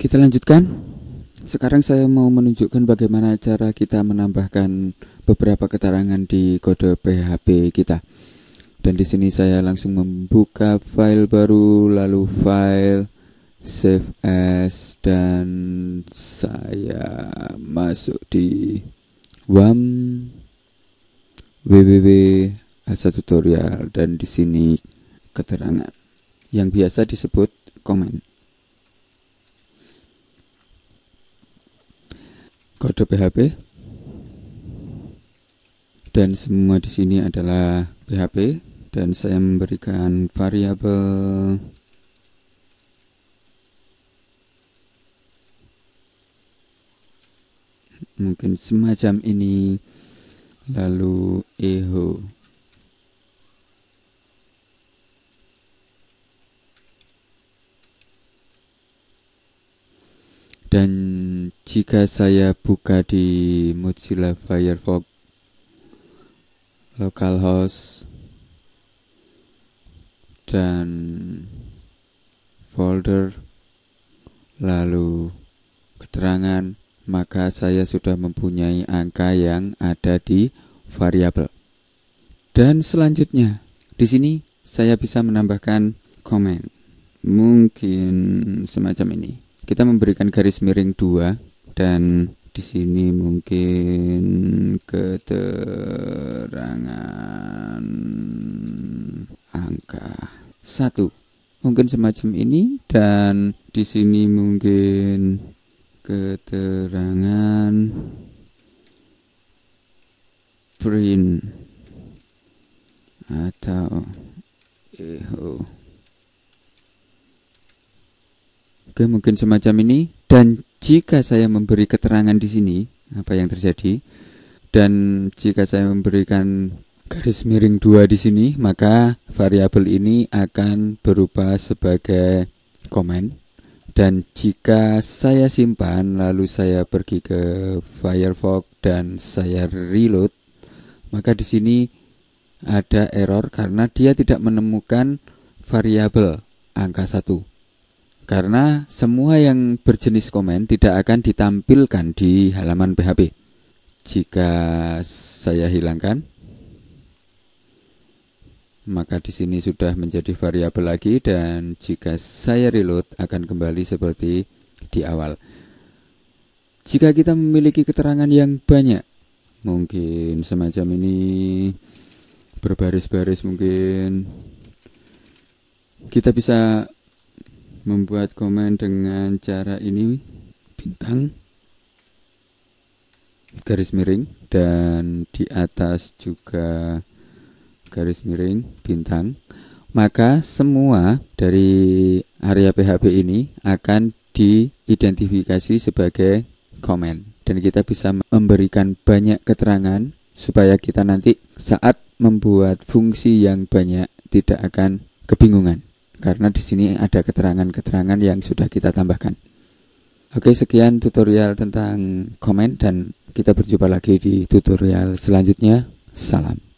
Kita lanjutkan. Sekarang saya mau menunjukkan bagaimana cara kita menambahkan beberapa keterangan di kode PHP kita. Dan di sini saya langsung membuka file baru, lalu file save as dan saya masuk di wam www hasil tutorial dan di sini keterangan yang biasa disebut komen. Kode PHP dan semua di sini adalah PHP dan saya memberikan variabel mungkin semacam ini lalu eho Dan jika saya buka di Mozilla Firefox localhost dan folder lalu keterangan maka saya sudah mempunyai angka yang ada di variabel. Dan selanjutnya, di sini saya bisa menambahkan komen. Mungkin semacam ini kita memberikan garis miring dua dan di sini mungkin keterangan angka satu mungkin semacam ini dan di sini mungkin keterangan print atau oh. Oke, mungkin semacam ini. Dan jika saya memberi keterangan di sini, apa yang terjadi? Dan jika saya memberikan garis miring dua di sini, maka variabel ini akan berubah sebagai komen. Dan jika saya simpan, lalu saya pergi ke Firefox dan saya reload, maka di sini ada error karena dia tidak menemukan variabel angka 1 karena semua yang berjenis komen tidak akan ditampilkan di halaman PHP. Jika saya hilangkan, maka di sini sudah menjadi variabel lagi dan jika saya reload akan kembali seperti di awal. Jika kita memiliki keterangan yang banyak, mungkin semacam ini berbaris-baris mungkin kita bisa membuat komen dengan cara ini bintang garis miring dan di atas juga garis miring bintang maka semua dari area PHP ini akan diidentifikasi sebagai komen dan kita bisa memberikan banyak keterangan supaya kita nanti saat membuat fungsi yang banyak tidak akan kebingungan karena di sini ada keterangan-keterangan yang sudah kita tambahkan. Oke, sekian tutorial tentang komen dan kita berjumpa lagi di tutorial selanjutnya. Salam.